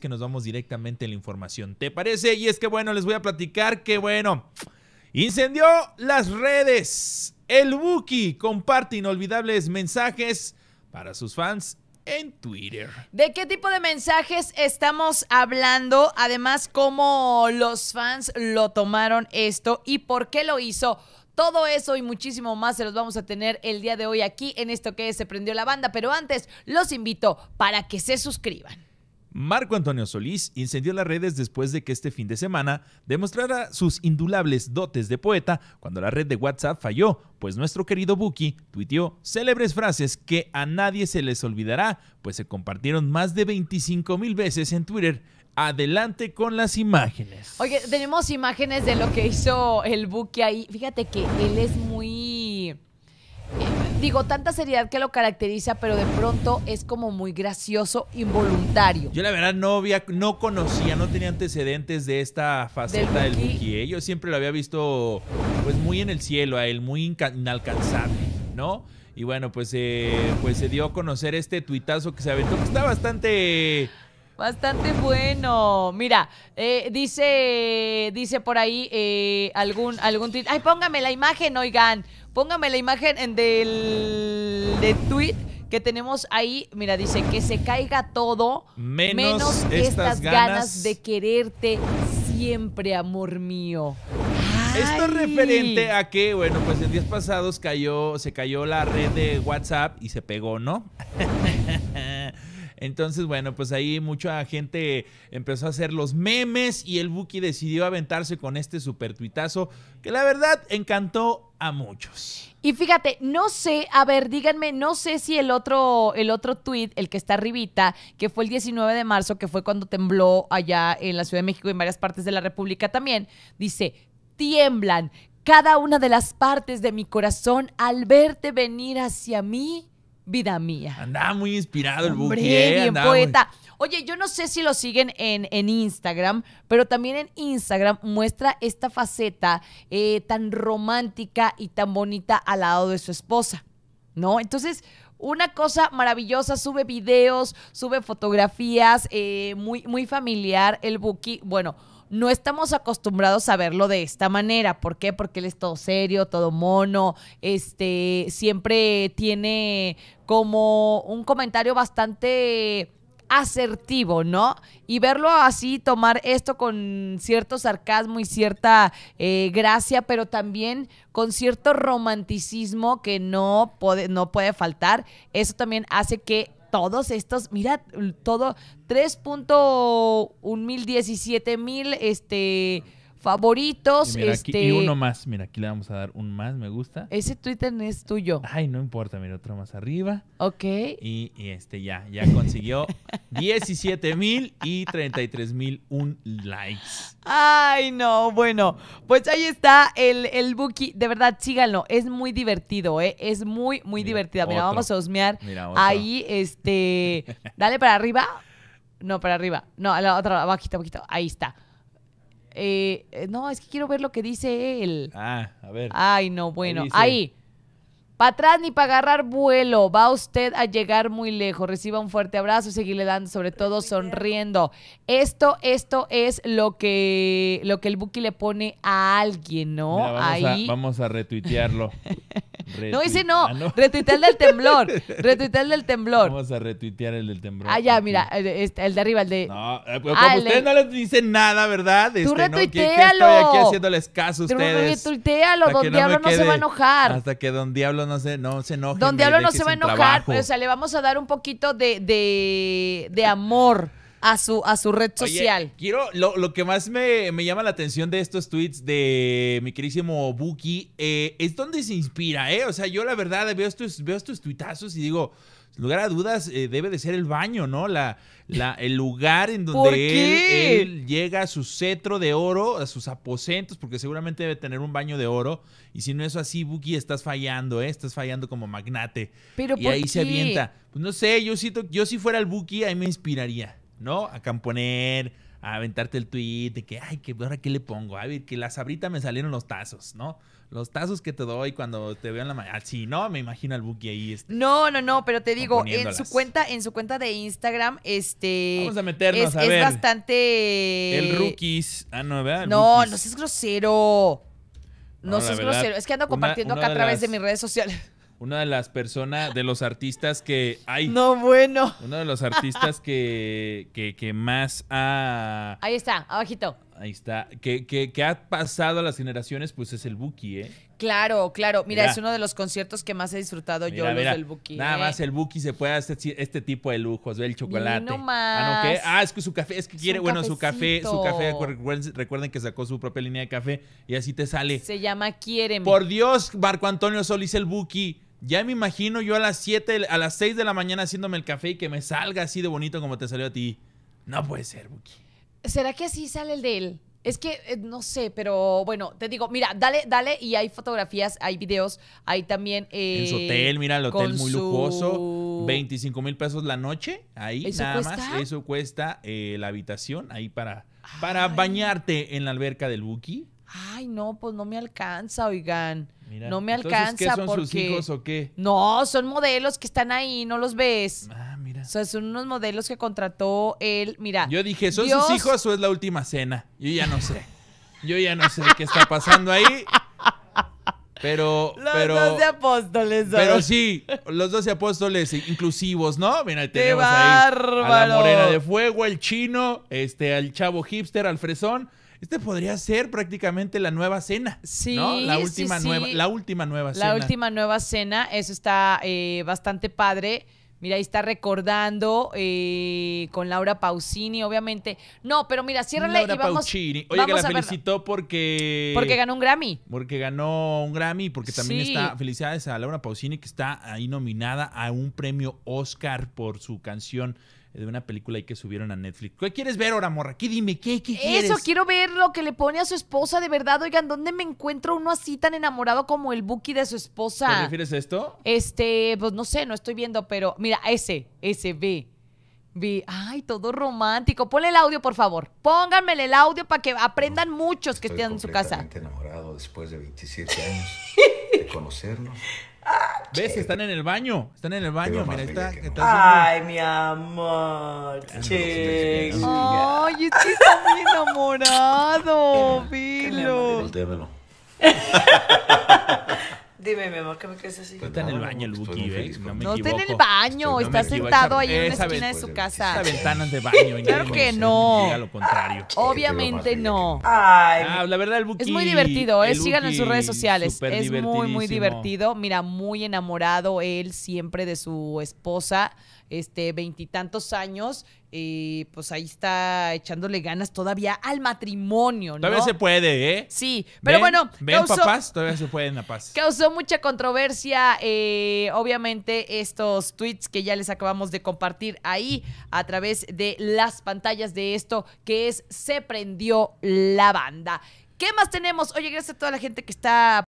que nos vamos directamente a la información. ¿Te parece? Y es que bueno, les voy a platicar que bueno, incendió las redes. El Buki comparte inolvidables mensajes para sus fans en Twitter. ¿De qué tipo de mensajes estamos hablando? Además, cómo los fans lo tomaron esto y por qué lo hizo. Todo eso y muchísimo más se los vamos a tener el día de hoy aquí en esto que se prendió la banda, pero antes los invito para que se suscriban. Marco Antonio Solís incendió las redes después de que este fin de semana demostrara sus indulables dotes de poeta cuando la red de WhatsApp falló, pues nuestro querido Buki tuiteó célebres frases que a nadie se les olvidará, pues se compartieron más de 25 mil veces en Twitter. Adelante con las imágenes. Oye, tenemos imágenes de lo que hizo el Buki ahí. Fíjate que él es muy digo, tanta seriedad que lo caracteriza, pero de pronto es como muy gracioso, involuntario. Yo la verdad no no conocía, no tenía antecedentes de esta faceta del, del ¿eh? Yo siempre lo había visto pues muy en el cielo a él, muy inalcanzable, ¿no? Y bueno, pues, eh, pues se dio a conocer este tuitazo que se aventó, que está bastante... Bastante bueno. Mira, eh, dice, dice por ahí algún, algún tuit. Ay, póngame la imagen, oigan. Póngame la imagen del tweet que tenemos ahí. Mira, dice que se caiga todo menos, estas, ganas... de quererte siempre, amor mío. Esto es referente a que, bueno, pues en días pasados cayó, se cayó la red de WhatsApp y se pegó, ¿no? Entonces, bueno, pues ahí mucha gente empezó a hacer los memes y el Buki decidió aventarse con este super tuitazo que la verdad encantó a muchos. Y fíjate, no sé, a ver, díganme, no sé si el otro, el otro tuit, el que está arribita, que fue el 19 de marzo, que fue cuando tembló allá en la Ciudad de México y en varias partes de la República también, dice, tiemblan cada una de las partes de mi corazón al verte venir hacia mí vida mía. Andaba muy inspirado el buque. ¿eh? Bien, poeta. Oye, yo no sé si lo siguen en, en, Instagram, pero también en Instagram muestra esta faceta eh, tan romántica y tan bonita al lado de su esposa, ¿no? Entonces, una cosa maravillosa, sube videos, sube fotografías, eh, muy, muy familiar el Buki. Bueno, no estamos acostumbrados a verlo de esta manera. ¿Por qué? Porque él es todo serio, todo mono, este, siempre tiene como un comentario bastante asertivo, ¿no? Y verlo así, tomar esto con cierto sarcasmo y cierta eh, gracia, pero también con cierto romanticismo que no no puede faltar, eso también hace que todos estos, mira, todo 3.1 mil, mil, este favoritos. este... y uno más, mira, aquí le vamos a dar un más, me gusta. Ese Twitter es tuyo. Ay, no importa, mira, otro más arriba. Ok. Y, este ya, ya consiguió 17 mil y 33 mil un likes. Ay, no, bueno, pues ahí está el, el Buki. De verdad, síganlo, es muy divertido, ¿eh? Es muy, muy divertido divertida. Mira, vamos a osmear. ahí, este, dale para arriba. No, para arriba. No, a la otra, bajito, bajito. Ahí está. Eh, no, es que quiero ver lo que dice él. Ah, a ver. Ay, no, bueno. Ahí. Para atrás ni para agarrar vuelo. Va usted a llegar muy lejos. Reciba un fuerte abrazo y seguirle dando, sobre todo sonriendo. Esto, esto es lo que, lo que el Buki le pone a alguien, ¿no? vamos, A, vamos a retuitearlo. no, dice no. no. el del temblor. Retuitear el del temblor. Vamos a retuitear el del temblor. Ah, ya, mira. Este, el, de arriba, el de. No, eh, ah, como ustedes no les dicen nada, ¿verdad? Tú retuitealo. estoy aquí haciéndoles caso a ustedes. retuitealo. Don Diablo no, se va a enojar. Hasta que Don Diablo no se, no se enoje. Don Diablo no se va a enojar. Pero, o sea, le vamos a dar un poquito de, de, de amor a su, a su red social. quiero, lo, que más me, llama la atención de estos tweets de mi querísimo Buki eh, es donde se inspira, ¿eh? O sea, yo la verdad veo estos, veo estos tuitazos y digo, lugar a dudas, eh, debe de ser el baño, ¿no? La, la, el lugar en donde él, llega a su cetro de oro, a sus aposentos, porque seguramente debe tener un baño de oro. Y si no es así, Buki, estás fallando, ¿eh? Estás fallando como magnate. ¿Pero y ahí se avienta. Pues no sé, yo, si, yo si fuera el Buki, ahí me inspiraría. ¿no? A camponer, a aventarte el tweet de que, ay, que ahora qué le pongo, a ver, que la sabrita me salieron los tazos, ¿no? Los tazos que te doy cuando te veo en la mañana. Ah, Sí, no, me imagino al Buki ahí. Este, no, no, no, pero te digo, en su cuenta, en su cuenta de Instagram, este. Vamos a meternos, es, bastante. El rookies. Ah, no, ¿verdad? no, no seas grosero. No, seas grosero. Es que ando compartiendo acá a través de mis redes sociales una de las personas, de los artistas que. hay No, bueno. Uno de los artistas que, que, más ha. Ahí está, abajito. Ahí está. Que, que, ha pasado a las generaciones, pues es el Buki, ¿eh? Claro, claro. Mira, es uno de los conciertos que más he disfrutado yo, los del Buki. Nada ¿eh? más el Buki se puede hacer este, este tipo de lujos, ve el chocolate. No Ah, no, Ah, es que su café, es que quiere, bueno, su café, su café, recuerden, que sacó su propia línea de café y así te sale. Se llama quiere Por Dios, Marco Antonio Solís, el Buki. Ya me imagino yo a las 7, a las 6 de la mañana haciéndome el café y que me salga así de bonito como te salió a ti. No puede ser, Buki. ¿Será que así sale el de él? Es que eh, no sé, pero bueno, te digo, mira, dale, dale, y hay fotografías, hay videos, hay también. Eh, en su hotel, mira, el hotel muy lujoso, 25 mil pesos la noche, ahí nada más. Eso cuesta eh, la habitación, ahí para, para bañarte en la alberca del Buki. Ay, no, pues no me alcanza, oigan. no me alcanza ¿qué son sus hijos o qué? No, son modelos que están ahí, no los ves. Ah, mira. O sea, son unos modelos que contrató él. Mira. Yo dije, ¿son sus hijos o es la última cena? Yo ya no sé. Yo ya no sé qué está pasando ahí. Pero. Los pero, 12 apóstoles. Pero sí, los 12 apóstoles inclusivos, ¿no? Mira, tenemos ahí a la morena de fuego, el chino, este, al chavo hipster, al fresón este podría ser prácticamente la nueva cena. Sí, la última nueva, la última nueva cena. La última nueva cena, eso está eh, bastante padre. Mira, ahí está recordando eh, con Laura Pausini, obviamente. No, pero mira, ciérrale Laura y vamos, Pausini. Oye, que la felicitó porque... Porque ganó un Grammy. Porque ganó un Grammy, porque también está... Felicidades a Laura Pausini, que está ahí nominada a un premio Oscar por su canción de una película ahí que subieron a Netflix. ¿Qué quieres ver ahora, morra? ¿Qué dime? ¿Qué, qué quieres? Eso, quiero ver lo que le pone a su esposa de verdad. Oigan, ¿dónde me encuentro uno así tan enamorado como el Buki de su esposa? ¿Te refieres a esto? Este, pues no sé, no estoy viendo, pero mira, ese, ese, ve. Ve, ay, todo romántico. Ponle el audio, por favor. Pónganmele el audio para que aprendan muchos que estén en su casa. enamorado después de 27 años. de conocernos. Ah, ¿Ves? Están en el baño. Están en el baño. Mira, está, Ay, mi amor. Che. Ay, es que está muy enamorado, Vilo. Dime, mi amor, que me quede así. Está en el baño el Buki, ¿eh? No, está en el baño, está sentado ahí en la esquina de su casa. Esa ventana de baño. claro que no. contrario. Obviamente no. Ay. Ah, la verdad, el Buki. Es muy divertido, ¿eh? Síganlo en sus redes sociales. Es muy, muy divertido. Mira, muy enamorado él siempre de su esposa este veintitantos años pues ahí está echándole ganas todavía al matrimonio, ¿no? Todavía se puede, ¿eh? Sí, pero bueno. Ven, papás, todavía se pueden la paz. Causó mucha controversia, eh, obviamente, estos tweets que ya les acabamos de compartir ahí a través de las pantallas de esto, que es Se prendió la banda. ¿Qué más tenemos? Oye, gracias a toda la gente que está